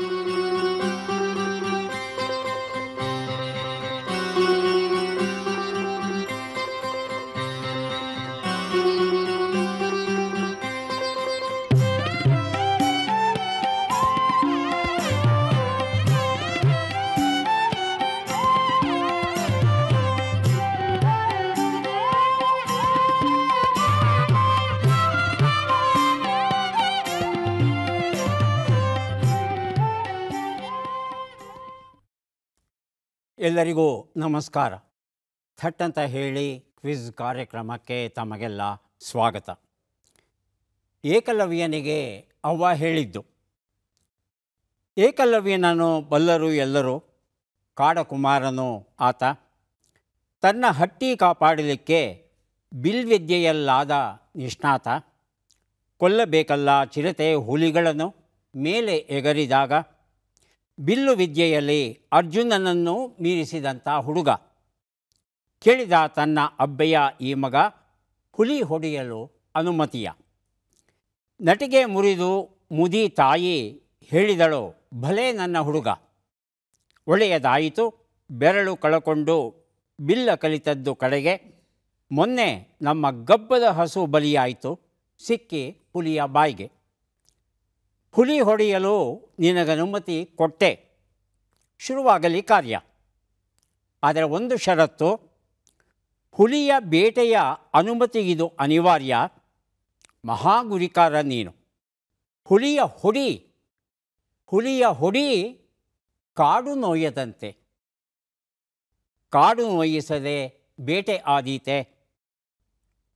Thank you. ಎಲ್ಲರಿಗೂ ನಮಸ್ಕಾರ ಥಟ್ ಅಂತ ಹೇಳಿ ಕ್ವಿಜ್ ಕಾರ್ಯಕ್ರಮಕ್ಕೆ ತಮಗೆಲ್ಲ ಸ್ವಾಗತ ಏಕಲವ್ಯನಿಗೆ ಅವ್ವ ಹೇಳಿದ್ದು ಏಕಲವ್ಯನನು ಬಲ್ಲರು ಎಲ್ಲರೂ ಕಾಡಕುಮಾರನು ಆತ ತನ್ನ ಹಟ್ಟಿ ಕಾಪಾಡಲಿಕ್ಕೆ ಬಿಲ್ವಿದ್ಯೆಯಲ್ಲಾದ ನಿಷ್ಣಾತ ಕೊಲ್ಲಬೇಕಲ್ಲ ಚಿರತೆ ಹುಲಿಗಳನ್ನು ಮೇಲೆ ಎಗರಿದಾಗ ಬಿಲ್ಲು ವಿದ್ಯೆಯಲ್ಲಿ ಅರ್ಜುನನನ್ನು ಮೀರಿಸಿದಂಥ ಹುಡುಗ ಕೇಳಿದ ತನ್ನ ಅಬ್ಬೆಯ ಈ ಮಗ ಹುಲಿ ಹೊಡೆಯಲು ಅನುಮತಿಯ ನಟಿಗೆ ಮುರಿದು ಮುದಿ ತಾಯಿ ಹೇಳಿದಳು ಭಲೇ ನನ್ನ ಹುಡುಗ ಒಳ್ಳೆಯದಾಯಿತು ಬೆರಳು ಕಳಕೊಂಡು ಬಿಲ್ಲ ಕಲಿತದ್ದು ಕಡೆಗೆ ಮೊನ್ನೆ ನಮ್ಮ ಗಬ್ಬದ ಹಸು ಬಲಿಯಾಯಿತು ಸಿಕ್ಕಿ ಹುಲಿಯ ಬಾಯಿಗೆ ಹುಲಿ ಹೊಡೆಯಲು ನಿನಗನುಮತಿ ಕೊಟ್ಟೆ ಶುರುವಾಗಲಿ ಕಾರ್ಯ ಆದರೆ ಒಂದು ಷರತ್ತು ಹುಲಿಯ ಬೇಟೆಯ ಅನುಮತಿ ಇದು ಅನಿವಾರ್ಯ ಮಹಾಗುರಿಕಾರ ನೀನು ಹುಲಿಯ ಹೊಡಿ ಹುಲಿಯ ಹೊಡಿ ಕಾಡು ನೋಯದಂತೆ ಕಾಡು ನೋಯಿಸದೆ ಬೇಟೆ ಆದೀತೆ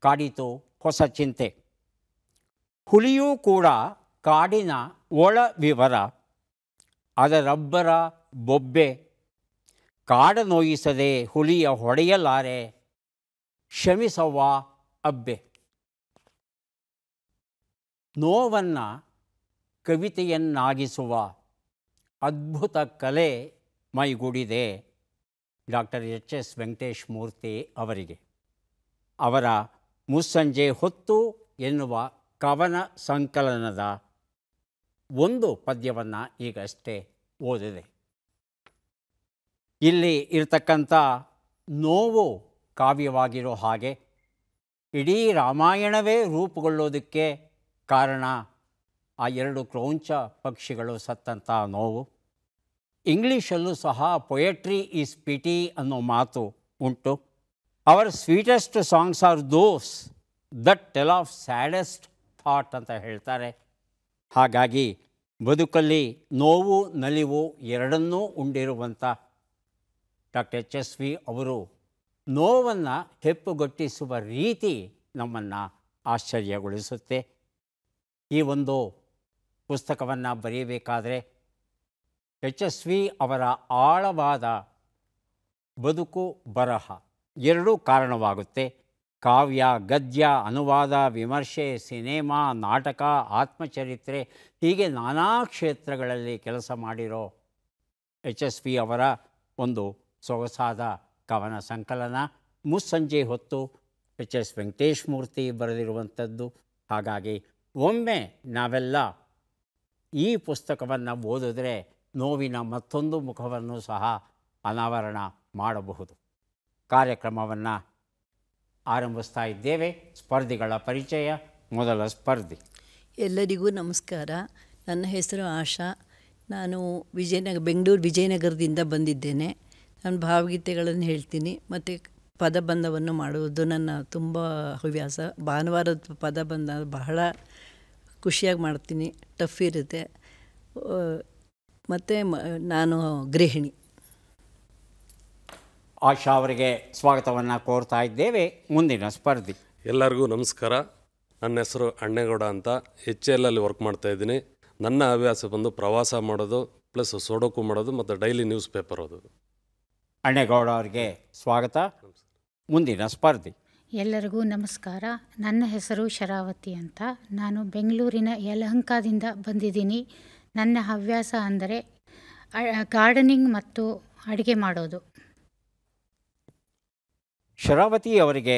ಕಾಡಿತು ಹೊಸ ಚಿಂತೆ ಹುಲಿಯೂ ಕೂಡ ಕಾಡಿನ ಒಳ ವಿವರ ಅದರಬ್ಬರ ಬೊಬ್ಬೆ ಕಾಡ ನೋಯಿಸದೆ ಹುಲಿಯ ಹೊಡೆಯಲಾರೆ ಕ್ಷಮಿಸವ್ವ ಅಬ್ಬೆ ನೋವನ್ನು ಕವಿತೆಯನ್ನಾಗಿಸುವ ಅದ್ಭುತ ಕಲೆ ಮೈಗೂಡಿದೆ doctor H S Venkatesh Murthy ಅವರಿಗೆ ಅವರ ಮುಸ್ಸಂಜೆ ಹೊತ್ತು ಎನ್ನುವ ಕವನ ಸಂಕಲನದ ಒಂದು ಪದ್ಯವನ್ನು ಈಗಷ್ಟೇ ಓದಿದೆ ಇಲ್ಲಿ ಇರತಕ್ಕಂಥ ನೋವು ಕಾವ್ಯವಾಗಿರೋ ಹಾಗೆ ಇಡೀ ರಾಮಾಯಣವೇ ರೂಪುಗೊಳ್ಳೋದಕ್ಕೆ ಕಾರಣ ಆ ಎರಡು ಕ್ರೌಂಚ ಪಕ್ಷಿಗಳು ಸತ್ತಂಥ ನೋವು ಇಂಗ್ಲೀಷಲ್ಲೂ ಸಹ ಪೊಯೆಟ್ರಿ ಈಸ್ ಪಿಟಿ ಅನ್ನೋ ಮಾತು ಉಂಟು our sweetest songs are those that tell of saddest thought ಅಂತ ಹೇಳ್ತಾರೆ ಹಾಗಾಗಿ ಬದುಕಲ್ಲಿ ನೋವು ನಲಿವು ಎರಡನ್ನೂ ಉಂಡಿರುವಂಥ ಡಾಕ್ಟರ್ ಎಚ್ ಎಸ್ ವಿ ಅವರು ನೋವನ್ನು ಹೆಪ್ಪುಗಟ್ಟಿಸುವ ರೀತಿ ನಮ್ಮನ್ನು ಆಶ್ಚರ್ಯಗೊಳಿಸುತ್ತೆ ಈ ಒಂದು ಪುಸ್ತಕವನ್ನು ಬರೆಯಬೇಕಾದರೆ ಎಚ್ ಎಸ್ ವಿ ಅವರ ಆಳವಾದ ಬದುಕು ಬರಹ ಎರಡೂ ಕಾರಣವಾಗುತ್ತೆ ಕಾವ್ಯ ಗದ್ಯ ಅನುವಾದ ವಿಮರ್ಶೆ ಸಿನಿಮಾ ನಾಟಕ ಆತ್ಮಚರಿತ್ರೆ ಹೀಗೆ ನಾನಾ ಕ್ಷೇತ್ರಗಳಲ್ಲಿ ಕೆಲಸ ಮಾಡಿರೋ ಎಚ್ ಎಸ್ ಪಿ ಅವರ ಒಂದು ಸೊಗಸಾದ ಕವನ ಸಂಕಲನ ಮುಸ್ಸಂಜೆ ಹೊತ್ತು ಎಚ್ ಎಸ್ ವೆಂಕಟೇಶ್ ಮೂರ್ತಿ ಬರೆದಿರುವಂಥದ್ದು ಹಾಗಾಗಿ ಒಮ್ಮೆ ನಾವೆಲ್ಲ ಈ ಪುಸ್ತಕವನ್ನು ಓದಿದ್ರೆ ನೋವಿನ ಮತ್ತೊಂದು ಮುಖವನ್ನು ಸಹ ಅನಾವರಣ ಮಾಡಬಹುದು ಕಾರ್ಯಕ್ರಮವನ್ನು ಆರಂಭಿಸ್ತಾ ಇದ್ದೇವೆ ಸ್ಪರ್ಧಿಗಳ ಪರಿಚಯ ಮೊದಲ ಸ್ಪರ್ಧಿ ಎಲ್ಲರಿಗೂ ನಮಸ್ಕಾರ ನನ್ನ ಹೆಸರು ಆಶಾ ನಾನು ವಿಜಯನಗರ ಬೆಂಗಳೂರು ವಿಜಯನಗರದಿಂದ ಬಂದಿದ್ದೇನೆ ನಾನು ಭಾವಗೀತೆಗಳನ್ನು ಹೇಳ್ತೀನಿ ಮತ್ತು ಪದಬಂಧವನ್ನು ಮಾಡುವುದು ನನ್ನ ತುಂಬ ಹವ್ಯಾಸ ಭಾನುವಾರದ ಪದಬಂಧ ಬಹಳ ಖುಷಿಯಾಗಿ ಮಾಡ್ತೀನಿ ಟಫ್ ಇರುತ್ತೆ ಮತ್ತು ನಾನು ಗೃಹಿಣಿ ಆಶಾ ಅವರಿಗೆ ಸ್ವಾಗತವನ್ನು ಕೋರ್ತಾ ಇದ್ದೇವೆ ಮುಂದಿನ ಸ್ಪರ್ಧಿ ಎಲ್ಲರಿಗೂ ನಮಸ್ಕಾರ ನನ್ನ ಹೆಸರು ಅಣ್ಣೇಗೌಡ ಅಂತ ಎಚ್ ಎಲ್ ಅಲ್ಲಿ ವರ್ಕ್ ಮಾಡ್ತಾ ಇದ್ದೀನಿ ನನ್ನ ಹವ್ಯಾಸ ಬಂದು ಪ್ರವಾಸ ಮಾಡೋದು ಪ್ಲಸ್ ಸೋಡೋಕು ಮಾಡೋದು ಮತ್ತು ಡೈಲಿ ನ್ಯೂಸ್ ಪೇಪರ್ ಓದೋದು ಅಣ್ಣೇಗೌಡ ಅವರಿಗೆ ಸ್ವಾಗತ ಮುಂದಿನ ಸ್ಪರ್ಧಿ ಎಲ್ಲರಿಗೂ ನಮಸ್ಕಾರ ನನ್ನ ಹೆಸರು ಶರಾವತಿ ಅಂತ ನಾನು ಬೆಂಗಳೂರಿನ ಯಲಹಂಕದಿಂದ ಬಂದಿದ್ದೀನಿ ನನ್ನ ಹವ್ಯಾಸ ಅಂದರೆ ಗಾರ್ಡನಿಂಗ್ ಮತ್ತು ಅಡುಗೆ ಮಾಡೋದು ಶರಾವತಿ ಅವರಿಗೆ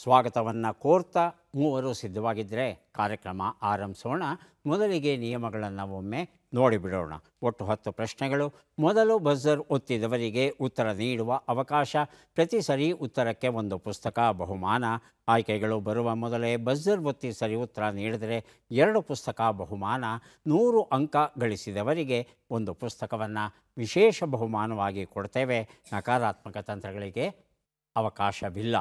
ಸ್ವಾಗತವನ್ನು ಕೋರ್ತಾ ಮೂವರು ಸಿದ್ಧವಾಗಿದ್ದರೆ ಕಾರ್ಯಕ್ರಮ ಆರಂಭಿಸೋಣ ಮೊದಲಿಗೆ ನಿಯಮಗಳನ್ನು ಒಮ್ಮೆ ನೋಡಿಬಿಡೋಣ ಒಟ್ಟು ಹತ್ತು ಪ್ರಶ್ನೆಗಳು ಮೊದಲು ಬಜರ್ ಒತ್ತಿದವರಿಗೆ ಉತ್ತರ ನೀಡುವ ಅವಕಾಶ ಪ್ರತಿ ಸರಿ ಉತ್ತರಕ್ಕೆ ಒಂದು ಪುಸ್ತಕ ಬಹುಮಾನ ಆಯ್ಕೆಗಳು ಬರುವ ಮೊದಲೇ ಬಜರ್ ಒತ್ತಿ ಸರಿ ಉತ್ತರ ನೀಡಿದರೆ ಎರಡು ಪುಸ್ತಕ ಬಹುಮಾನ ನೂರು ಅಂಕ ಗಳಿಸಿದವರಿಗೆ ಒಂದು ಪುಸ್ತಕವನ್ನು ವಿಶೇಷ ಬಹುಮಾನವಾಗಿ ಕೊಡ್ತೇವೆ ನಕಾರಾತ್ಮಕ ತಂತ್ರಗಳಿಗೆ ಅವಕಾಶವಿಲ್ಲ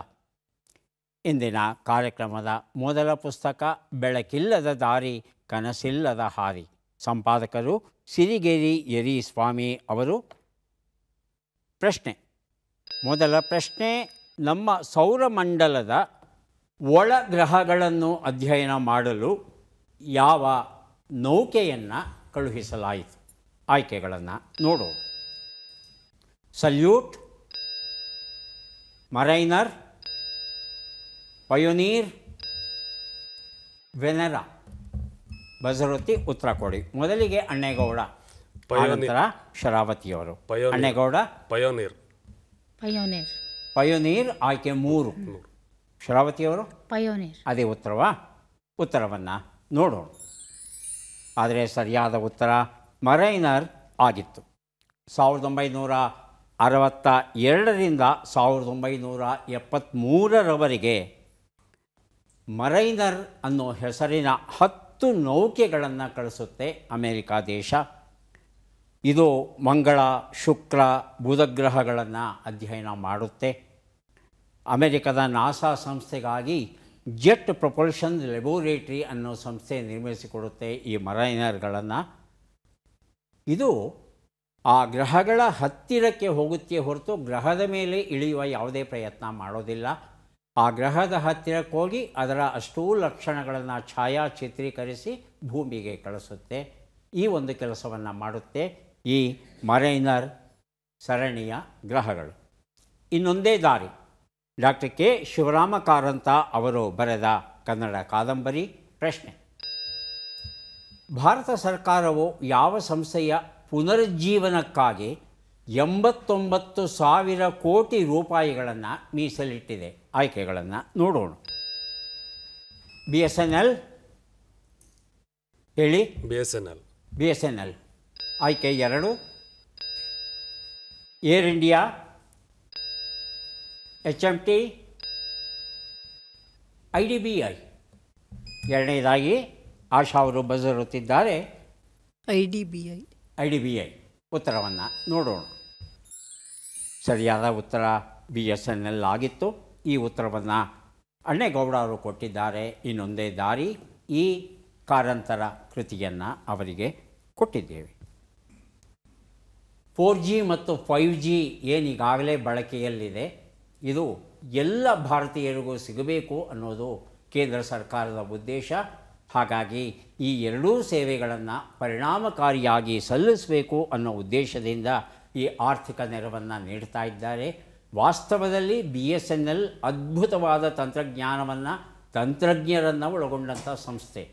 ಇಂದಿನ ಕಾರ್ಯಕ್ರಮದ ಮೊದಲ ಪುಸ್ತಕ ಬೆಳಕಿಲ್ಲದ ದಾರಿ ಕನಸಿಲ್ಲದ ಹಾರಿ ಸಂಪಾದಕರು ಸಿರಿಗೇರಿ ಯರಿ ಸ್ವಾಮಿ ಅವರು ಪ್ರಶ್ನೆ ಮೊದಲ ಪ್ರಶ್ನೆ ನಮ್ಮ ಸೌರಮಂಡಲದ ಗ್ರಹಗಳನ್ನು ಅಧ್ಯಯನ ಮಾಡಲು ಯಾವ ನೌಕೆಯನ್ನು ಕಳುಹಿಸಲಾಯಿತು ಆಯ್ಕೆಗಳನ್ನು ನೋಡೋಣ ಸಲ್ಯೂಟ್ mariner, ಪಯೋನೀರ್ ವೆನೆರಾ ಬಜರೊತ್ತಿ ಉತ್ತರ ಕೊಡಿ ಮೊದಲಿಗೆ ಅಣ್ಣೇಗೌಡ ಆನಂತರ ಶರಾವತಿಯವರು ಅಣ್ಣೇಗೌಡ ಪಯೋನೀರ್ ಪಯೋನೀರ್ ಪಯೋನೀರ್ ಆಯ್ಕೆ ಮೂರು ಶರಾವತಿಯವರು ಪಯೋನೀರ್ ಅದೇ ಉತ್ತರವಾ ಉತ್ತರವನ್ನು ನೋಡೋಣ ಆದರೆ ಸರಿಯಾದ ಉತ್ತರ ಮರೈನರ್ ಆಗಿತ್ತು ಸಾವಿರದ ಒಂಬೈನೂರ ಅರವತ್ತ ಎರಡರಿಂದ ಸಾವಿರದ ಒಂಬೈನೂರ ಎಪ್ಪತ್ತ್ಮೂರರವರೆಗೆ ಮರೈನರ್ ಅನ್ನೋ ಹೆಸರಿನ ಹತ್ತು ನೌಕೆಗಳನ್ನು ಕಳಿಸುತ್ತೆ ಅಮೇರಿಕಾ ದೇಶ ಇದು ಮಂಗಳ ಶುಕ್ರ ಬುಧಗ್ರಹಗಳನ್ನು ಅಧ್ಯಯನ ಮಾಡುತ್ತೆ ಅಮೆರಿಕದ ನಾಸಾ ಸಂಸ್ಥೆಗಾಗಿ ಜೆಟ್ ಪ್ರೊಪಲ್ಷನ್ ಲೆಬೋರೇಟ್ರಿ ಅನ್ನೋ ಸಂಸ್ಥೆ ನಿರ್ಮಿಸಿಕೊಡುತ್ತೆ ಈ ಮರೈನರ್ಗಳನ್ನು ಇದು ಆ ಗ್ರಹಗಳ ಹತ್ತಿರಕ್ಕೆ ಹೋಗುತ್ತೆ ಹೊರತು ಗ್ರಹದ ಮೇಲೆ ಇಳಿಯುವ ಯಾವುದೇ ಪ್ರಯತ್ನ ಮಾಡೋದಿಲ್ಲ ಆ ಗ್ರಹದ ಹತ್ತಿರಕ್ಕೋಗಿ ಅದರ ಅಷ್ಟೂ ಲಕ್ಷಣಗಳನ್ನು ಛಾಯಾ ಚಿತ್ರೀಕರಿಸಿ ಭೂಮಿಗೆ ಕಳಿಸುತ್ತೆ ಈ ಒಂದು ಕೆಲಸವನ್ನು ಮಾಡುತ್ತೆ ಈ ಮರೈನರ್ ಸರಣಿಯ ಗ್ರಹಗಳು ಇನ್ನೊಂದೇ ದಾರಿ ಡಾಕ್ಟರ್ ಕೆ ಶಿವರಾಮ ಕಾರಂತ ಅವರು ಬರೆದ ಕನ್ನಡ ಕಾದಂಬರಿ ಪ್ರಶ್ನೆ ಭಾರತ ಸರ್ಕಾರವು ಯಾವ ಸಂಸ್ಥೆಯ ಪುನರುಜ್ಜೀವನಕ್ಕಾಗಿ ಎಂಬತ್ತೊಂಬತ್ತು ಸಾವಿರ ಕೋಟಿ ರೂಪಾಯಿಗಳನ್ನು ಮೀಸಲಿಟ್ಟಿದೆ ಆಯ್ಕೆಗಳನ್ನು ನೋಡೋಣ ಬಿ ಎಸ್ ಎನ್ ಎಲ್ ಹೇಳಿ B S N L B S N L ಆಯ್ಕೆ ಎರಡು Air India H M T I D B I ಎರಡನೇದಾಗಿ ಆಶಾ ಅವರು ಬಜರುತ್ತಿದ್ದಾರೆ I D B I I D B I ಉತ್ತರವನ್ನು ನೋಡೋಣ ಸರಿಯಾದ ಉತ್ತರ ಬಿ ಎಸ್ ಎನ್ ಎಲ್ ಆಗಿತ್ತು ಈ ಉತ್ತರವನ್ನು ಅಣ್ಣೇಗೌಡ ಅವರು ಕೊಟ್ಟಿದ್ದಾರೆ ಇನ್ನೊಂದೇ ದಾರಿ ಈ ಕಾರಂತರ ಕೃತಿಯನ್ನು ಅವರಿಗೆ ಕೊಟ್ಟಿದ್ದೇವೆ ಫೋರ್ ಜಿ ಮತ್ತು ಫೈವ್ ಜಿ ಏನೀಗಾಗಲೇ ಬಳಕೆಯಲ್ಲಿದೆ ಇದು ಎಲ್ಲ ಭಾರತೀಯರಿಗೂ ಸಿಗಬೇಕು ಅನ್ನೋದು ಕೇಂದ್ರ ಸರ್ಕಾರದ ಉದ್ದೇಶ ಹಾಗಾಗಿ ಈ ಎರಡೂ ಸೇವೆಗಳನ್ನು ಪರಿಣಾಮಕಾರಿಯಾಗಿ ಸಲ್ಲಿಸಬೇಕು ಅನ್ನೋ ಉದ್ದೇಶದಿಂದ ಈ ಆರ್ಥಿಕ ನೆರವನ್ನು ನೀಡ್ತಾ ಇದ್ದಾರೆ ವಾಸ್ತವದಲ್ಲಿ ಬಿ ಎಸ್ ಎನ್ ಎಲ್ ಅದ್ಭುತವಾದ ತಂತ್ರಜ್ಞಾನವನ್ನು ತಂತ್ರಜ್ಞರನ್ನು ಒಳಗೊಂಡಂಥ ಸಂಸ್ಥೆ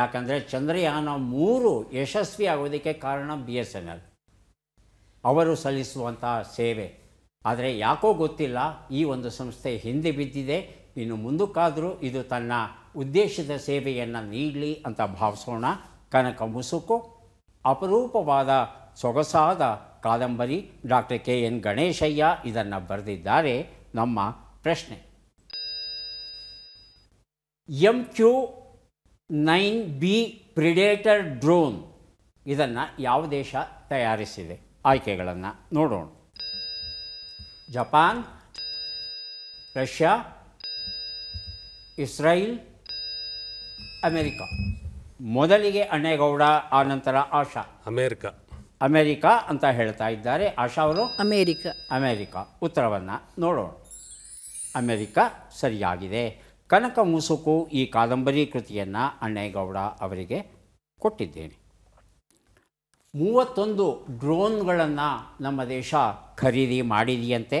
ಯಾಕಂದರೆ ಚಂದ್ರಯಾನ ಮೂರು ಯಶಸ್ವಿ ಆಗೋದಕ್ಕೆ ಕಾರಣ ಬಿ ಎಸ್ ಎನ್ ಎಲ್ ಅವರು ಸಲ್ಲಿಸುವಂಥ ಸೇವೆ ಆದರೆ ಯಾಕೋ ಗೊತ್ತಿಲ್ಲ ಈ ಒಂದು ಸಂಸ್ಥೆ ಹಿಂದೆ ಬಿದ್ದಿದೆ ಇನ್ನು ಮುಂದಕ್ಕಾದರೂ ಇದು ತನ್ನ ಉದ್ದೇಶದ ಸೇವೆಯನ್ನು ನೀಡಲಿ ಅಂತ ಭಾವಿಸೋಣ ಕನಕ ಮುಸುಕು ಅಪರೂಪವಾದ ಸೊಗಸಾದ ಕಾದಂಬರಿ ಡಾಕ್ಟರ್ ಕೆ ಎನ್ ಗಣೇಶಯ್ಯ ಇದನ್ನು ಬರೆದಿದ್ದಾರೆ ನಮ್ಮ ಪ್ರಶ್ನೆ M Q nine B Predator drone ಇದನ್ನು ಯಾವ ದೇಶ ತಯಾರಿಸಿದೆ ಆಯ್ಕೆಗಳನ್ನು ನೋಡೋಣ ಜಪಾನ್ ರಷ್ಯಾ ಇಸ್ರೈಲ್ ಅಮೆರಿಕ ಮೊದಲಿಗೆ ಅಣ್ಣೇಗೌಡ ಆ ನಂತರ ಆಶಾ ಅಮೇರಿಕ ಅಮೇರಿಕಾ ಅಂತ ಹೇಳ್ತಾ ಇದ್ದಾರೆ ಆಶಾ ಅವರು ಅಮೇರಿಕ ಅಮೇರಿಕ ಉತ್ತರವನ್ನು ನೋಡೋಣ ಅಮೆರಿಕ ಸರಿಯಾಗಿದೆ ಕನಕ ಮುಸುಕು ಈ ಕಾದಂಬರಿ ಕೃತಿಯನ್ನು ಅಣ್ಣೇಗೌಡ ಅವರಿಗೆ ಕೊಟ್ಟಿದ್ದೇನೆ ಮೂವತ್ತೊಂದು ಡ್ರೋನ್ಗಳನ್ನು ನಮ್ಮ ದೇಶ ಖರೀದಿ ಮಾಡಿದೆಯಂತೆ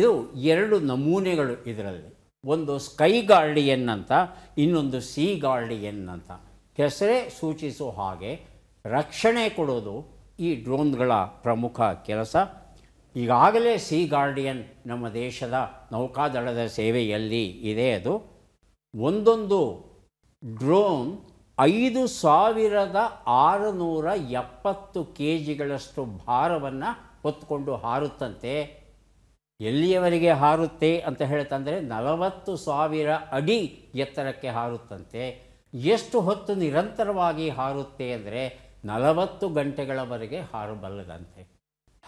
ಇದು ಎರಡು ನಮೂನೆಗಳು ಇದರಲ್ಲಿ ಒಂದು ಸ್ಕೈ ಗಾರ್ಡಿಯನ್ ಅಂತ ಇನ್ನೊಂದು ಸಿ ಗಾರ್ಡಿಯನ್ ಅಂತ ಹೆಸರೇ ಸೂಚಿಸೋ ಹಾಗೆ ರಕ್ಷಣೆ ಕೊಡೋದು ಈ ಡ್ರೋನ್ಗಳ ಪ್ರಮುಖ ಕೆಲಸ ಈಗಾಗಲೇ ಸಿ ಗಾರ್ಡಿಯನ್ ನಮ್ಮ ದೇಶದ ನೌಕಾದಳದ ಸೇವೆಯಲ್ಲಿ ಇದೆ ಅದು ಒಂದೊಂದು ಡ್ರೋನ್ ಐದು ಸಾವಿರದ ಆರುನೂರ ಎಪ್ಪತ್ತು ಕೆ ಜಿಗಳಷ್ಟು ಭಾರವನ್ನು ಹೊತ್ಕೊಂಡು ಹಾರುತ್ತಂತೆ ಎಲ್ಲಿಯವರೆಗೆ ಹಾರುತ್ತೆ ಅಂತ ಹೇಳ್ತಂದರೆ ನಲವತ್ತು ಸಾವಿರ ಅಡಿ ಎತ್ತರಕ್ಕೆ ಹಾರುತ್ತಂತೆ ಎಷ್ಟು ಹೊತ್ತು ನಿರಂತರವಾಗಿ ಹಾರುತ್ತೆ ಅಂದರೆ ನಲವತ್ತು ಗಂಟೆಗಳವರೆಗೆ ಹಾರಬಲ್ಲದಂತೆ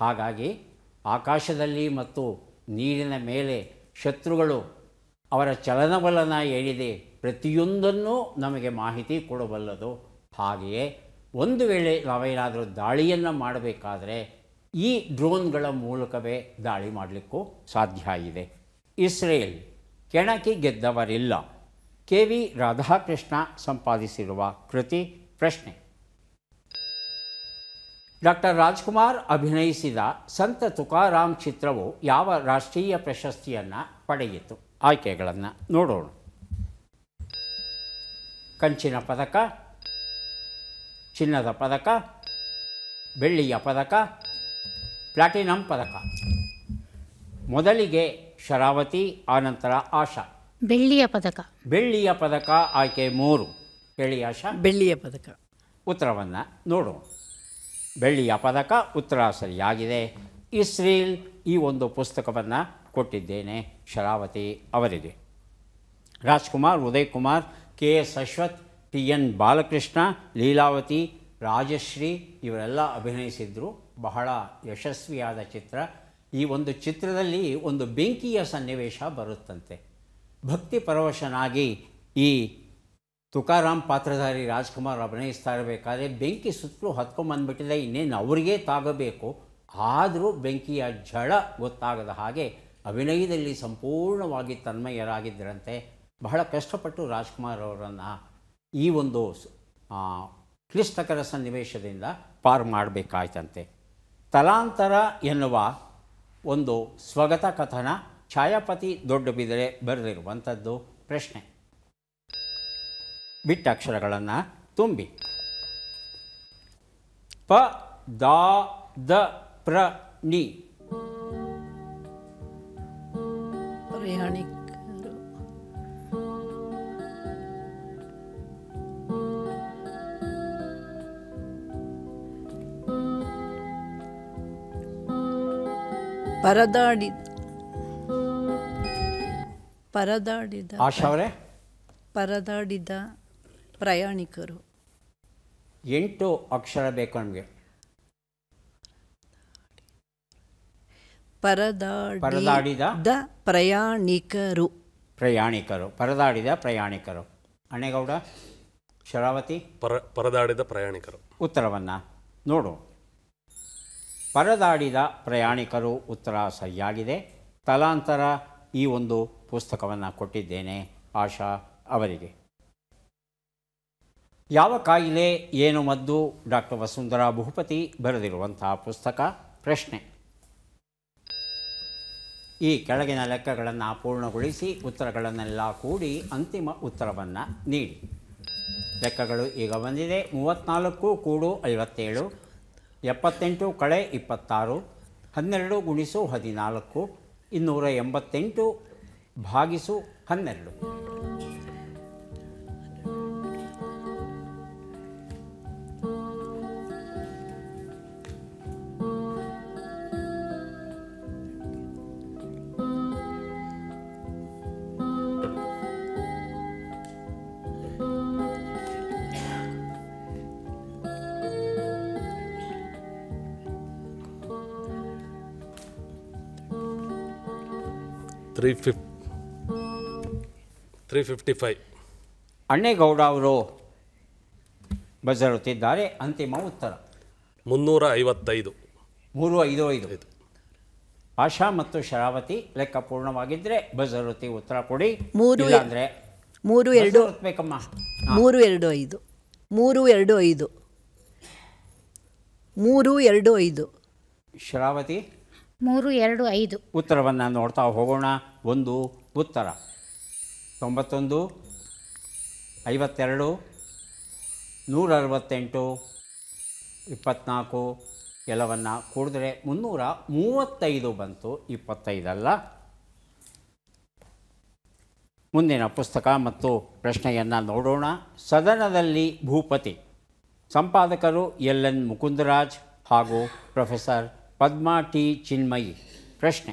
ಹಾಗಾಗಿ ಆಕಾಶದಲ್ಲಿ ಮತ್ತು ನೀರಿನ ಮೇಲೆ ಶತ್ರುಗಳು ಅವರ ಚಲನವಲನ ಹೇಳಿದೆ ಪ್ರತಿಯೊಂದನ್ನೂ ನಮಗೆ ಮಾಹಿತಿ ಕೊಡಬಲ್ಲದು ಹಾಗೆಯೇ ಒಂದು ವೇಳೆ ನಾವೇನಾದರೂ ದಾಳಿಯನ್ನು ಮಾಡಬೇಕಾದರೆ ಈ ಡ್ರೋನ್ಗಳ ಮೂಲಕವೇ ದಾಳಿ ಮಾಡಲಿಕ್ಕೂ ಸಾಧ್ಯ ಇದೆ ಇಸ್ರೇಲ್ ಕೆಣಕಿ ಗೆದ್ದವರಿಲ್ಲ ಕೆ ವಿ ರಾಧಾಕೃಷ್ಣ ಸಂಪಾದಿಸಿರುವ ಕೃತಿ ಪ್ರಶ್ನೆ ಡಾಕ್ಟರ್ ರಾಜ್ಕುಮಾರ್ ಅಭಿನಯಿಸಿದ ಸಂತ ತುಕಾರಾಮ್ ಚಿತ್ರವು ಯಾವ ರಾಷ್ಟ್ರೀಯ ಪ್ರಶಸ್ತಿಯನ್ನು ಪಡೆಯಿತು ಆಯ್ಕೆಗಳನ್ನು ನೋಡೋಣ ಕಂಚಿನ ಪದಕ ಚಿನ್ನದ ಪದಕ ಬೆಳ್ಳಿಯ ಪದಕ ಪ್ಲಾಟಿನಂ ಪದಕ ಮೊದಲಿಗೆ ಶರಾವತಿ ಆನಂತರ ಆಶಾ ಬೆಳ್ಳಿಯ ಪದಕ ಬೆಳ್ಳಿಯ ಪದಕ ಆಯ್ಕೆ ಮೂರು ಹೇಳಿ ಆಶಾ ಬೆಳ್ಳಿಯ ಪದಕ ಉತ್ತರವನ್ನು ನೋಡೋಣ ಬೆಳ್ಳಿಯ ಪದಕ ಉತ್ತರ ಸರಿಯಾಗಿದೆ ಇಸ್ರೇಲ್ ಈ ಒಂದು ಪುಸ್ತಕವನ್ನು ಕೊಟ್ಟಿದ್ದೇನೆ ಶರಾವತಿ ಅವರಿಗೆ Rajkumar Uday Kumar K S Ashwath T N Balakrishna Leelavathi Rajashree ಇವರೆಲ್ಲ ಅಭಿನಯಿಸಿದ್ರು ಬಹಳ ಯಶಸ್ವಿಯಾದ ಚಿತ್ರ ಈ ಒಂದು ಚಿತ್ರದಲ್ಲಿ ಒಂದು ಬೆಂಕಿಯ ಸನ್ನಿವೇಶ ಬರುತ್ತಂತೆ ಭಕ್ತಿ ಪರವಶನಾಗಿ ಈ ತುಕಾರಾಮ್ ಪಾತ್ರಧಾರಿ ರಾಜ್ಕುಮಾರ್ ಅಭಿನಯಿಸ್ತಾ ಇರಬೇಕಾದ್ರೆ ಬೆಂಕಿ ಸುತ್ತಲೂ ಹತ್ಕೊಂಬಂದ್ಬಿಟ್ಟಿದೆ ಇನ್ನೇನು ಅವರಿಗೇ ತಾಗಬೇಕು ಆದರೂ ಬೆಂಕಿಯ ಜಳ ಗೊತ್ತಾಗದ ಹಾಗೆ ಅಭಿನಯದಲ್ಲಿ ಸಂಪೂರ್ಣವಾಗಿ ತನ್ಮಯರಾಗಿದ್ದರಂತೆ ಬಹಳ ಕಷ್ಟಪಟ್ಟು ರಾಜ್ಕುಮಾರ್ ಅವರನ್ನು ಈ ಒಂದು ಕ್ಲಿಷ್ಟಕರ ಸನ್ನಿವೇಶದಿಂದ ಪಾರು ಮಾಡಬೇಕಾಯ್ತಂತೆ ತಲಾಂತರ ಎನ್ನುವ ಒಂದು ಸ್ವಗತ ಕಥನ ಛಾಯಾಪತಿ ದೊಡ್ಡ ದೊಡ್ಡಬಿದರೆ ಬರೆದಿರುವಂಥದ್ದು ಪ್ರಶ್ನೆ ಬಿಟ್ಟಕ್ಷರಗಳನ್ನು ತುಂಬಿ ಪ ದ ದ ಪ್ರ ಪರದಾಡಿದ ಪರದಾಡಿದ ಪರದಾಡಿದ ಪ್ರಯಾಣಿಕರು ಎಂಟು ಅಕ್ಷರ ಬೇಕು ನಮಗೆ ಪರದಾಡಿದ ಪ್ರಯಾಣಿಕರು ಪ್ರಯಾಣಿಕರು ಪರದಾಡಿದ ಪ್ರಯಾಣಿಕರು ಅಣ್ಣೇಗೌಡ ಶರಾವತಿ ಪರ ಪರದಾಡಿದ ಪ್ರಯಾಣಿಕರು ಉತ್ತರವನ್ನು ನೋಡು ಪರದಾಡಿದ ಪ್ರಯಾಣಿಕರು ಉತ್ತರ ಸರಿಯಾಗಿದೆ ತಲಾಂತರ ಈ ಒಂದು ಪುಸ್ತಕವನ್ನು ಕೊಟ್ಟಿದ್ದೇನೆ ಆಶಾ ಅವರಿಗೆ ಯಾವ ಕಾಯಿಲೆ ಏನು ಮದ್ದು ಡಾಕ್ಟರ್ ವಸುಂಧರಾ ಬಹುಪತಿ ಬರೆದಿರುವಂತಹ ಪುಸ್ತಕ ಪ್ರಶ್ನೆ ಈ ಕೆಳಗಿನ ಲೆಕ್ಕಗಳನ್ನು ಪೂರ್ಣಗೊಳಿಸಿ ಉತ್ತರಗಳನ್ನೆಲ್ಲ ಕೂಡಿ ಅಂತಿಮ ಉತ್ತರವನ್ನು ನೀಡಿ ಲೆಕ್ಕಗಳು ಈಗ ಬಂದಿದೆ ಮೂವತ್ತ್ನಾಲ್ಕು ಕೂಡು ಐವತ್ತೇಳು ಎಪ್ಪತ್ತೆಂಟು ಕಳೆ ಇಪ್ಪತ್ತಾರು ಹನ್ನೆರಡು ಗುಣಿಸು ಹದಿನಾಲ್ಕು ಇನ್ನೂರ ಎಂಬತ್ತೆಂಟು ಭಾಗಿಸು ಹನ್ನೆರಡು three fif three fifty five Annegowda ಅವರು ಬಜರುತ್ತಿದ್ದಾರೆ ಅಂತಿಮ ಉತ್ತರ ಮುನ್ನೂರ ಐವತ್ತೈದು ಮೂರು ಐದು ಐದು ಐದು ಆಶಾ ಮತ್ತು ಶರಾವತಿ ಲೆಕ್ಕ ಪೂರ್ಣವಾಗಿದ್ದರೆ ಬಜರುತ್ತಿ ಉತ್ತರ ಕೊಡಿ ಮೂರು ಅಂದರೆ ಮೂರು ಎರಡು ಬೇಕಮ್ಮ ಮೂರು ಎರಡು ಐದು ಮೂರು ಎರಡು ಐದು ಮೂರು ಎರಡು ಐದು ಶರಾವತಿ ಮೂರು ಎರಡು ಐದು ಉತ್ತರವನ್ನು ನೋಡ್ತಾ ಹೋಗೋಣ ಒಂದು ಉತ್ತರ ತೊಂಬತ್ತೊಂದು ಐವತ್ತೆರಡು ನೂರ ಅರವತ್ತೆಂಟು ಇಪ್ಪತ್ತ್ನಾಲ್ಕು ಎಲ್ಲವನ್ನು ಕೂಡಿದ್ರೆ ಮುನ್ನೂರ ಮೂವತ್ತೈದು ಬಂತು ಇಪ್ಪತ್ತೈದಲ್ಲ ಮುಂದಿನ ಪುಸ್ತಕ ಮತ್ತು ಪ್ರಶ್ನೆಯನ್ನು ನೋಡೋಣ ಸದನದಲ್ಲಿ ಭೂಪತಿ ಸಂಪಾದಕರು ಎಲ್ ಎನ್ ಮುಕುಂದರಾಜ್ ಹಾಗೂ ಪ್ರೊಫೆಸರ್ ಪದ್ಮಾ ಟಿ ಚಿನ್ಮಯಿ ಪ್ರಶ್ನೆ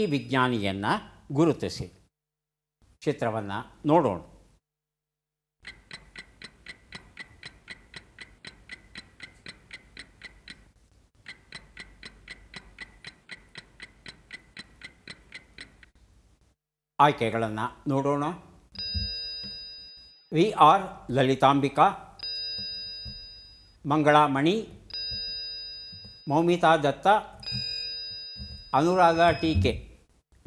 ಈ ವಿಜ್ಞಾನಿಯನ್ನು ಗುರುತಿಸಿ ಚಿತ್ರವನ್ನು ನೋಡೋಣ ಆಯ್ಕೆಗಳನ್ನು ನೋಡೋಣ ವಿ ಆರ್ ಲಲಿತಾಂಬಿಕಾ ಮಂಗಳಾಮಣಿ ಮೌಮಿತಾ ದತ್ತ ಅನುರಾಧ ಟೀಕೆ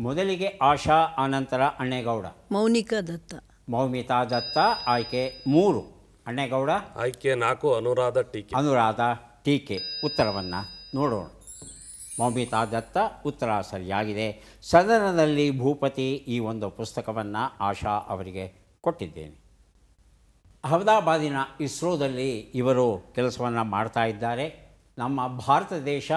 ಮೊದಲಿಗೆ ಆಶಾ ಆನಂತರ ಅಣ್ಣೇಗೌಡ ಮೌನಿಕಾ ದತ್ತ ಮೌಮಿತಾ ದತ್ತ ಆಯ್ಕೆ ಮೂರು ಅಣ್ಣೇಗೌಡ ಆಯ್ಕೆ ನಾಲ್ಕು ಅನುರಾಧ ಟೀಕೆ ಅನುರಾಧ ಟೀಕೆ ಉತ್ತರವನ್ನು ನೋಡೋಣ ಮೌಮಿತಾ ದತ್ತ ಉತ್ತರ ಸರಿಯಾಗಿದೆ ಸದನದಲ್ಲಿ ಭೂಪತಿ ಈ ಒಂದು ಪುಸ್ತಕವನ್ನು ಆಶಾ ಅವರಿಗೆ ಕೊಟ್ಟಿದ್ದೇನೆ ಅಹಮದಾಬಾದಿನ ಇಸ್ರೋದಲ್ಲಿ ಇವರು ಕೆಲಸವನ್ನು ಮಾಡ್ತಾ ಇದ್ದಾರೆ ನಮ್ಮ ಭಾರತ ದೇಶ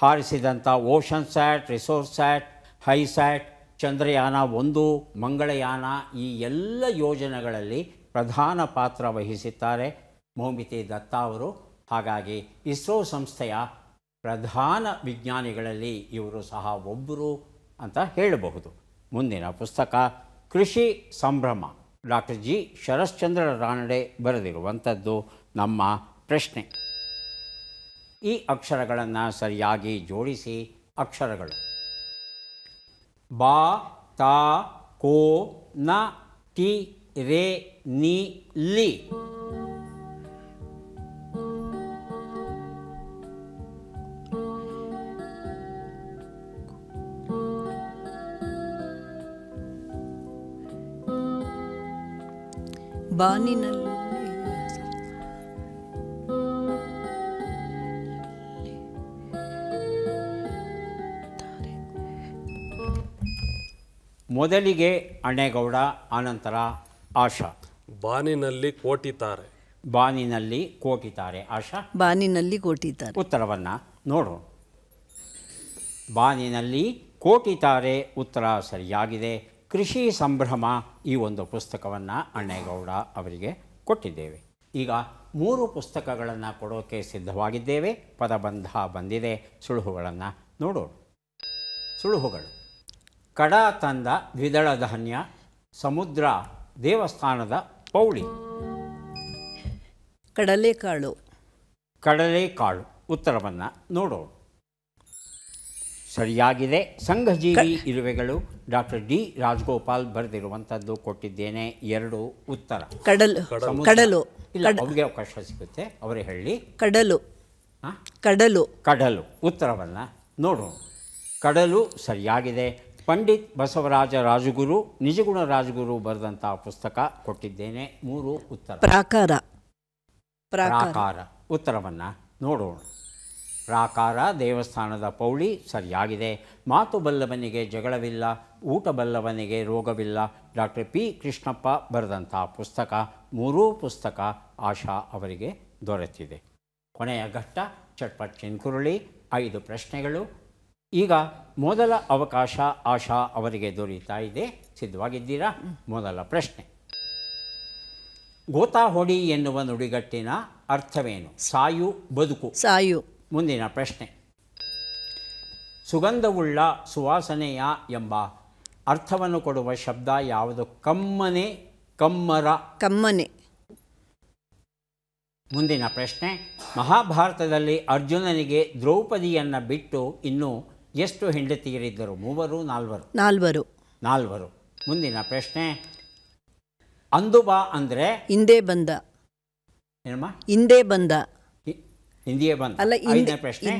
ಹಾರಿಸಿದಂಥ Oceansat Resourcesat Hysat Chandrayaan ಒಂದು ಮಂಗಳಯಾನ ಈ ಎಲ್ಲ ಯೋಜನೆಗಳಲ್ಲಿ ಪ್ರಧಾನ ಪಾತ್ರ ವಹಿಸಿದ್ದಾರೆ ಮೋಮಿತಿ ದತ್ತ ಅವರು ಹಾಗಾಗಿ ಇಸ್ರೋ ಸಂಸ್ಥೆಯ ಪ್ರಧಾನ ವಿಜ್ಞಾನಿಗಳಲ್ಲಿ ಇವರು ಸಹ ಒಬ್ಬರು ಅಂತ ಹೇಳಬಹುದು ಮುಂದಿನ ಪುಸ್ತಕ ಕೃಷಿ ಸಂಭ್ರಮ ಡಾಕ್ಟರ್ ಜಿ ಶರಶ್ಚಂದ್ರ ರಾನಡೆ ಬರೆದಿರುವಂಥದ್ದು ನಮ್ಮ ಪ್ರಶ್ನೆ ಈ ಅಕ್ಷರಗಳನ್ನು ಸರಿಯಾಗಿ ಜೋಡಿಸಿ ಅಕ್ಷರಗಳು ಬಾ ತಾ ಕೋ ನ ಟಿ ರೇ ನಿ ಲಿ ಬಾನಿನಲ್ಲಿ ಮೊದಲಿಗೆ ಅಣೆಗೌಡ ಆನಂತರ ಆಶಾ ಬಾನಿನಲ್ಲಿ ಕೋಟಿತಾರೆ ಬಾನಿನಲ್ಲಿ ಕೋಟಿತಾರೆ ಆಶಾ ಬಾನಿನಲ್ಲಿ ಕೋಟಿತಾರೆ ಉತ್ತರವನ್ನು ನೋಡು ಬಾನಿನಲ್ಲಿ ಕೋಟಿತಾರೆ ಉತ್ತರ ಸರಿಯಾಗಿದೆ ಕೃಷಿ ಸಂಭ್ರಮ ಈ ಒಂದು ಪುಸ್ತಕವನ್ನು ಅಣ್ಣೇಗೌಡ ಅವರಿಗೆ ಕೊಟ್ಟಿದ್ದೇವೆ ಈಗ ಮೂರು ಪುಸ್ತಕಗಳನ್ನು ಕೊಡೋಕೆ ಸಿದ್ಧವಾಗಿದ್ದೇವೆ ಪದಬಂಧ ಬಂದಿದೆ ಸುಳುಹುಗಳನ್ನು ನೋಡೋಣ ಸುಳುಹುಗಳು ಕಡ ತಂದ ದ್ವಿದಳ ಧಾನ್ಯ ಸಮುದ್ರ ದೇವಸ್ಥಾನದ ಪೌಳಿ ಕಡಲೆಕಾಳು ಕಡಲೆಕಾಳು ಉತ್ತರವನ್ನು ನೋಡೋಣ ಸರಿಯಾಗಿದೆ ಸಂಘಜೀವಿ ಇರುವೆಗಳು ಡಾಕ್ಟರ್ ಡಿ ರಾಜಗೋಪಾಲ್ ಬರೆದಿರುವಂಥದ್ದು ಕೊಟ್ಟಿದ್ದೇನೆ ಎರಡು ಉತ್ತರ ಕಡಲು ಕಡಲು ಇಲ್ಲ ಅವ್ರಿಗೆ ಅವಕಾಶ ಸಿಗುತ್ತೆ ಅವರೇ ಹೇಳಿ ಕಡಲು ಕಡಲು ಕಡಲು ಉತ್ತರವನ್ನು ನೋಡೋಣ ಕಡಲು ಸರಿಯಾಗಿದೆ ಪಂಡಿತ್ ಬಸವರಾಜ ರಾಜಗುರು ನಿಜಗುಣ ರಾಜಗುರು ಬರೆದಂತಹ ಪುಸ್ತಕ ಕೊಟ್ಟಿದ್ದೇನೆ ಮೂರು ಉತ್ತರ ಪ್ರಾಕಾರ ಪ್ರಾಕಾರ ಉತ್ತರವನ್ನು ನೋಡೋಣ ಪ್ರಾಕಾರ ದೇವಸ್ಥಾನದ ಪೌಳಿ ಸರಿಯಾಗಿದೆ ಮಾತು ಬಲ್ಲವನಿಗೆ ಜಗಳವಿಲ್ಲ ಊಟ ಬಲ್ಲವನಿಗೆ ರೋಗವಿಲ್ಲ ಡಾಕ್ಟರ್ ಪಿ ಕೃಷ್ಣಪ್ಪ ಬರೆದಂತಹ ಪುಸ್ತಕ ಮೂರೂ ಪುಸ್ತಕ ಆಶಾ ಅವರಿಗೆ ದೊರೆತಿದೆ ಕೊನೆಯ ಘಟ್ಟ ಚಟ್ಪಟ್ ಚಿನ್ಕುರುಳಿ ಐದು ಪ್ರಶ್ನೆಗಳು ಈಗ ಮೊದಲ ಅವಕಾಶ ಆಶಾ ಅವರಿಗೆ ದೊರೀತಾ ಇದೆ ಸಿದ್ಧವಾಗಿದ್ದೀರಾ ಮೊದಲ ಪ್ರಶ್ನೆ ಹೊಡಿ ಎನ್ನುವ ನುಡಿಗಟ್ಟಿನ ಅರ್ಥವೇನು ಸಾಯು ಬದುಕು ಸಾಯು ಮುಂದಿನ ಪ್ರಶ್ನೆ ಸುಗಂಧವುಳ್ಳ ಸುವಾಸನೆಯ ಎಂಬ ಅರ್ಥವನ್ನು ಕೊಡುವ ಶಬ್ದ ಯಾವುದು ಕಮ್ಮನೆ ಕಮ್ಮರ ಕಮ್ಮನೆ ಮುಂದಿನ ಪ್ರಶ್ನೆ ಮಹಾಭಾರತದಲ್ಲಿ ಅರ್ಜುನನಿಗೆ ದ್ರೌಪದಿಯನ್ನು ಬಿಟ್ಟು ಇನ್ನು ಎಷ್ಟು ಹೆಂಡತಿಯರಿದ್ದರು ಮೂವರು ನಾಲ್ವರು ನಾಲ್ವರು ನಾಲ್ವರು ಮುಂದಿನ ಪ್ರಶ್ನೆ ಅಂದು ಬಾ ಅಂದರೆ ಹಿಂದೆ ಬಂದ ಏನಮ್ಮ ಹಿಂದೆ ಬಂದ ಹಿಂದಿಯೇ ಬಂದ ಅಲ್ಲ ಐದನೇ ಪ್ರಶ್ನೆ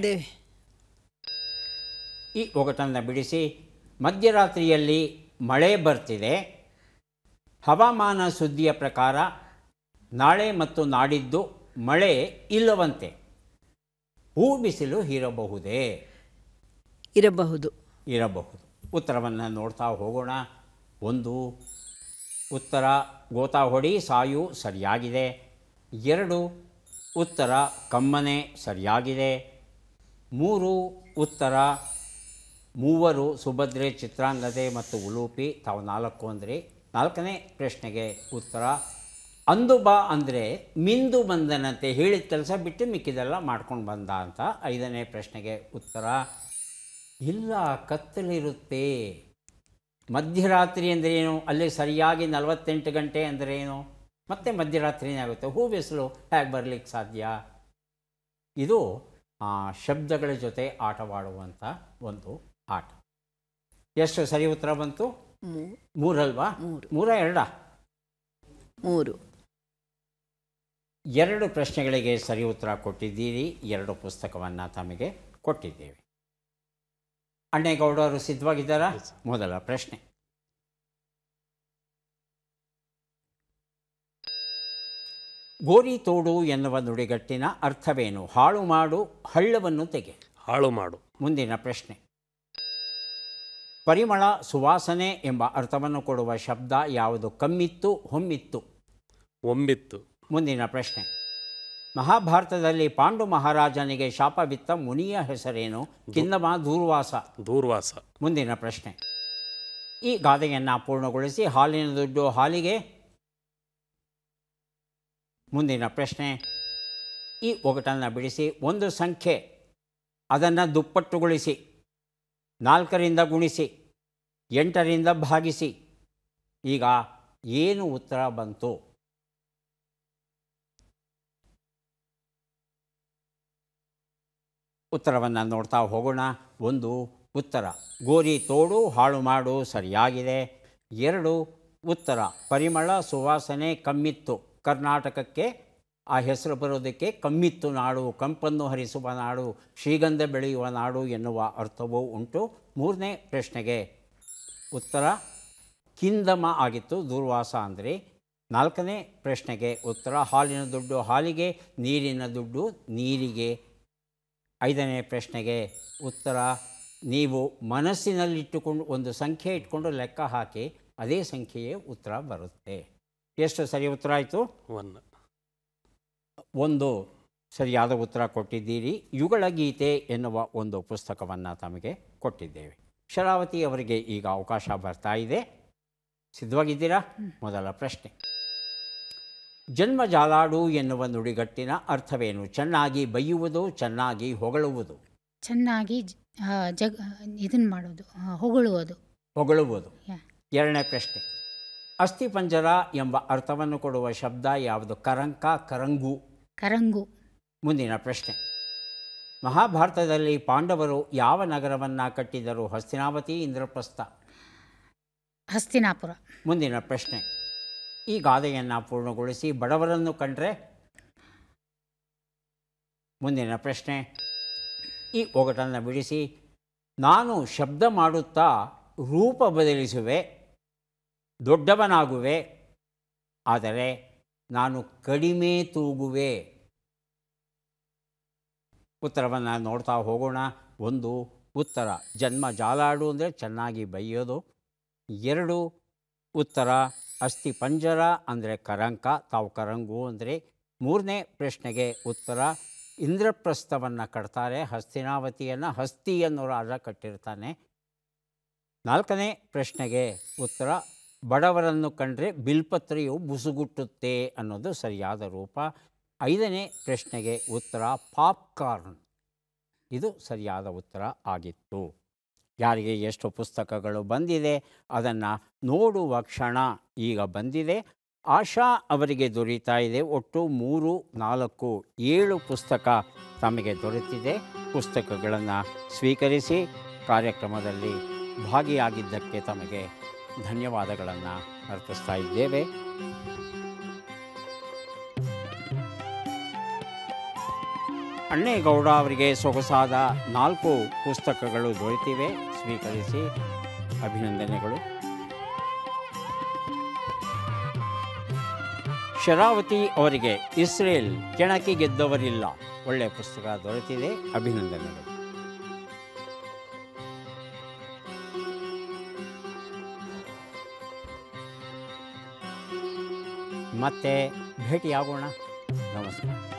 ಈ ಒಗಟನ್ನು ಬಿಡಿಸಿ ಮಧ್ಯರಾತ್ರಿಯಲ್ಲಿ ಮಳೆ ಬರ್ತಿದೆ ಹವಾಮಾನ ಸುದ್ದಿಯ ಪ್ರಕಾರ ನಾಳೆ ಮತ್ತು ನಾಡಿದ್ದು ಮಳೆ ಇಲ್ಲವಂತೆ ಹೂ ಬಿಸಿಲು ಹೀರಬಹುದೇ ಇರಬಹುದು ಇರಬಹುದು ಉತ್ತರವನ್ನು ನೋಡ್ತಾ ಹೋಗೋಣ ಒಂದು ಉತ್ತರ ಗೋತಾ ಹೊಡಿ ಸಾಯು ಸರಿಯಾಗಿದೆ ಎರಡು ಉತ್ತರ ಕಮ್ಮನೆ ಸರಿಯಾಗಿದೆ ಮೂರು ಉತ್ತರ ಮೂವರು ಸುಭದ್ರೆ ಚಿತ್ರಾಂಗದೆ ಮತ್ತು ಉಲೂಪಿ ತಾವು ನಾಲ್ಕು ಅಂದರೆ ನಾಲ್ಕನೇ ಪ್ರಶ್ನೆಗೆ ಉತ್ತರ ಅಂದು ಬಾ ಅಂದರೆ ಮಿಂದು ಬಂದನಂತೆ ಹೇಳಿದ ಕೆಲಸ ಬಿಟ್ಟು ಮಿಕ್ಕಿದೆಲ್ಲ ಮಾಡ್ಕೊಂಡು ಬಂದ ಅಂತ ಐದನೇ ಪ್ರಶ್ನೆಗೆ ಉತ್ತರ ಇಲ್ಲ ಕತ್ತಲಿರುತ್ತೆ ಮಧ್ಯರಾತ್ರಿ ಅಂದ್ರೇನು ಅಲ್ಲಿ ಸರಿಯಾಗಿ ನಲವತ್ತೆಂಟು ಗಂಟೆ ಅಂದರೇನು ಮತ್ತೆ ಮಧ್ಯರಾತ್ರಿನೇ ಆಗುತ್ತೆ ಹೂ ಬಿಸಿಲು ಹೇಗೆ ಬರಲಿಕ್ಕೆ ಸಾಧ್ಯ ಇದು ಆ ಶಬ್ದಗಳ ಜೊತೆ ಆಟವಾಡುವಂಥ ಒಂದು ಆಟ ಎಷ್ಟು ಸರಿ ಉತ್ತರ ಬಂತು ಮೂರಲ್ವಾ ಮೂರ ಎರಡ ಮೂರು ಎರಡು ಪ್ರಶ್ನೆಗಳಿಗೆ ಸರಿ ಉತ್ತರ ಕೊಟ್ಟಿದ್ದೀರಿ ಎರಡು ಪುಸ್ತಕವನ್ನು ತಮಗೆ ಕೊಟ್ಟಿದ್ದೇವೆ ಅಣ್ಣೇಗೌಡರು ಸಿದ್ಧವಾಗಿದ್ದಾರಾ ಮೊದಲ ಪ್ರಶ್ನೆ ಗೋರಿ ತೋಡು ಎನ್ನುವ ನುಡಿಗಟ್ಟಿನ ಅರ್ಥವೇನು ಹಾಳು ಮಾಡು ಹಳ್ಳವನ್ನು ತೆಗೆ ಹಾಳು ಮಾಡು ಮುಂದಿನ ಪ್ರಶ್ನೆ ಪರಿಮಳ ಸುವಾಸನೆ ಎಂಬ ಅರ್ಥವನ್ನು ಕೊಡುವ ಶಬ್ದ ಯಾವುದು ಕಮ್ಮಿತ್ತು ಹೊಮ್ಮಿತ್ತು ಒಮ್ಮಿತ್ತು ಮುಂದಿನ ಪ್ರಶ್ನೆ ಮಹಾಭಾರತದಲ್ಲಿ ಪಾಂಡು ಮಹಾರಾಜನಿಗೆ ಶಾಪವಿತ್ತ ಮುನಿಯ ಹೆಸರೇನು ಕಿನ್ನಮ ದೂರ್ವಾಸ ದೂರ್ವಾಸ ಮುಂದಿನ ಪ್ರಶ್ನೆ ಈ ಗಾದೆಯನ್ನು ಪೂರ್ಣಗೊಳಿಸಿ ಹಾಲಿನ ದುಡ್ಡು ಹಾಲಿಗೆ ಮುಂದಿನ ಪ್ರಶ್ನೆ ಈ ಒಗಟನ್ನು ಬಿಡಿಸಿ ಒಂದು ಸಂಖ್ಯೆ ಅದನ್ನು ದುಪ್ಪಟ್ಟುಗೊಳಿಸಿ ನಾಲ್ಕರಿಂದ ಗುಣಿಸಿ ಎಂಟರಿಂದ ಭಾಗಿಸಿ ಈಗ ಏನು ಉತ್ತರ ಬಂತು ಉತ್ತರವನ್ನು ನೋಡ್ತಾ ಹೋಗೋಣ ಒಂದು ಉತ್ತರ ಗೋರಿ ತೋಡು ಹಾಳು ಮಾಡು ಸರಿಯಾಗಿದೆ ಎರಡು ಉತ್ತರ ಪರಿಮಳ ಸುವಾಸನೆ ಕಮ್ಮಿತ್ತು ಕರ್ನಾಟಕಕ್ಕೆ ಆ ಹೆಸರು ಬರೋದಕ್ಕೆ ಕಮ್ಮಿತ್ತು ನಾಡು ಕಂಪನ್ನು ಹರಿಸುವ ನಾಡು ಶ್ರೀಗಂಧ ಬೆಳೆಯುವ ನಾಡು ಎನ್ನುವ ಅರ್ಥವೂ ಉಂಟು ಮೂರನೇ ಪ್ರಶ್ನೆಗೆ ಉತ್ತರ ಕಿಂದಮ ಆಗಿತ್ತು ದುರ್ವಾಸ ಅಂದರೆ ನಾಲ್ಕನೇ ಪ್ರಶ್ನೆಗೆ ಉತ್ತರ ಹಾಲಿನ ದುಡ್ಡು ಹಾಲಿಗೆ ನೀರಿನ ದುಡ್ಡು ನೀರಿಗೆ ಐದನೇ ಪ್ರಶ್ನೆಗೆ ಉತ್ತರ ನೀವು ಮನಸ್ಸಿನಲ್ಲಿಟ್ಟುಕೊಂಡು ಒಂದು ಸಂಖ್ಯೆ ಇಟ್ಕೊಂಡು ಲೆಕ್ಕ ಹಾಕಿ ಅದೇ ಸಂಖ್ಯೆಯೇ ಉತ್ತರ ಬರುತ್ತೆ ಎಷ್ಟು ಸರಿ ಉತ್ತರ ಆಯಿತು ಒಂದು ಒಂದು ಸರಿಯಾದ ಉತ್ತರ ಕೊಟ್ಟಿದ್ದೀರಿ ಯುಗಳ ಗೀತೆ ಎನ್ನುವ ಒಂದು ಪುಸ್ತಕವನ್ನು ತಮಗೆ ಕೊಟ್ಟಿದ್ದೇವೆ ಶರಾವತಿ ಅವರಿಗೆ ಈಗ ಅವಕಾಶ ಬರ್ತಾ ಇದೆ ಸಿದ್ಧವಾಗಿದ್ದೀರಾ ಮೊದಲ ಪ್ರಶ್ನೆ ಜನ್ಮ ಜಾಲಾಡು ಎನ್ನುವ ನುಡಿಗಟ್ಟಿನ ಅರ್ಥವೇನು ಚೆನ್ನಾಗಿ ಬೈಯುವುದು ಚೆನ್ನಾಗಿ ಹೊಗಳುವುದು ಚೆನ್ನಾಗಿ ಜಗ ಇದನ್ನು ಮಾಡೋದು ಹೊಗಳುವುದು ಹೊಗಳುವುದು ಎರಡನೇ ಪ್ರಶ್ನೆ ಅಸ್ಥಿಪಂಜರ ಎಂಬ ಅರ್ಥವನ್ನು ಕೊಡುವ ಶಬ್ದ ಯಾವುದು ಕರಂಕ ಕರಂಗು ಕರಂಗು ಮುಂದಿನ ಪ್ರಶ್ನೆ ಮಹಾಭಾರತದಲ್ಲಿ ಪಾಂಡವರು ಯಾವ ನಗರವನ್ನು ಕಟ್ಟಿದರು ಹಸ್ತಿನಾವತಿ ಇಂದ್ರಪ್ರಸ್ಥ ಹಸ್ತಿನಾಪುರ ಮುಂದಿನ ಪ್ರಶ್ನೆ ಈ ಗಾದೆಯನ್ನು ಪೂರ್ಣಗೊಳಿಸಿ ಬಡವರನ್ನು ಕಂಡ್ರೆ ಮುಂದಿನ ಪ್ರಶ್ನೆ ಈ ಒಗಟನ್ನು ಬಿಡಿಸಿ ನಾನು ಶಬ್ದ ಮಾಡುತ್ತಾ ರೂಪ ಬದಲಿಸುವೆ ದೊಡ್ಡವನಾಗುವೆ ಆದರೆ ನಾನು ಕಡಿಮೆ ತೂಗುವೆ ಉತ್ತರವನ್ನು ನೋಡ್ತಾ ಹೋಗೋಣ ಒಂದು ಉತ್ತರ ಜನ್ಮ ಜಾಲಾಡು ಅಂದರೆ ಚೆನ್ನಾಗಿ ಬೈಯೋದು ಎರಡು ಉತ್ತರ ಅಸ್ಥಿ ಪಂಜರ ಅಂದರೆ ಕರಂಕ ತಾವು ಕರಂಗು ಅಂದರೆ ಮೂರನೇ ಪ್ರಶ್ನೆಗೆ ಉತ್ತರ ಇಂದ್ರಪ್ರಸ್ಥವನ್ನು ಕಟ್ತಾರೆ ಹಸ್ತಿನಾವತಿಯನ್ನು ಹಸ್ತಿ ಅನ್ನೋ ರಾಜ ಕಟ್ಟಿರ್ತಾನೆ ನಾಲ್ಕನೇ ಪ್ರಶ್ನೆಗೆ ಉತ್ತರ ಬಡವರನ್ನು ಕಂಡ್ರೆ ಬಿಲ್ಪತ್ರೆಯು ಬುಸುಗುಟ್ಟುತ್ತೆ ಅನ್ನೋದು ಸರಿಯಾದ ರೂಪ ಐದನೇ ಪ್ರಶ್ನೆಗೆ ಉತ್ತರ ಪಾಪ್ಕಾರ್ನ್ ಇದು ಸರಿಯಾದ ಉತ್ತರ ಆಗಿತ್ತು ಯಾರಿಗೆ ಎಷ್ಟು ಪುಸ್ತಕಗಳು ಬಂದಿದೆ ಅದನ್ನು ನೋಡುವ ಕ್ಷಣ ಈಗ ಬಂದಿದೆ ಆಶಾ ಅವರಿಗೆ ದೊರೀತಾ ಇದೆ ಒಟ್ಟು ಮೂರು ನಾಲ್ಕು ಏಳು ಪುಸ್ತಕ ತಮಗೆ ದೊರೆತಿದೆ ಪುಸ್ತಕಗಳನ್ನು ಸ್ವೀಕರಿಸಿ ಕಾರ್ಯಕ್ರಮದಲ್ಲಿ ಭಾಗಿಯಾಗಿದ್ದಕ್ಕೆ ತಮಗೆ ಧನ್ಯವಾದಗಳನ್ನು ಅರ್ಪಿಸ್ತಾ ಇದ್ದೇವೆ ಅಣ್ಣೇಗೌಡ ಅವರಿಗೆ ಸೊಗಸಾದ ನಾಲ್ಕು ಪುಸ್ತಕಗಳು ದೊರೆತಿವೆ ಸ್ವೀಕರಿಸಿ ಅಭಿನಂದನೆಗಳು ಶರಾವತಿ ಅವರಿಗೆ ಇಸ್ರೇಲ್ ಕೆಣಕಿ ಗೆದ್ದವರಿಲ್ಲ ಒಳ್ಳೆಯ ಪುಸ್ತಕ ದೊರೆತಿದೆ ಅಭಿನಂದನೆಗಳು ಮತ್ತೆ ಭೇಟಿಯಾಗೋಣ ನಮಸ್ಕಾರ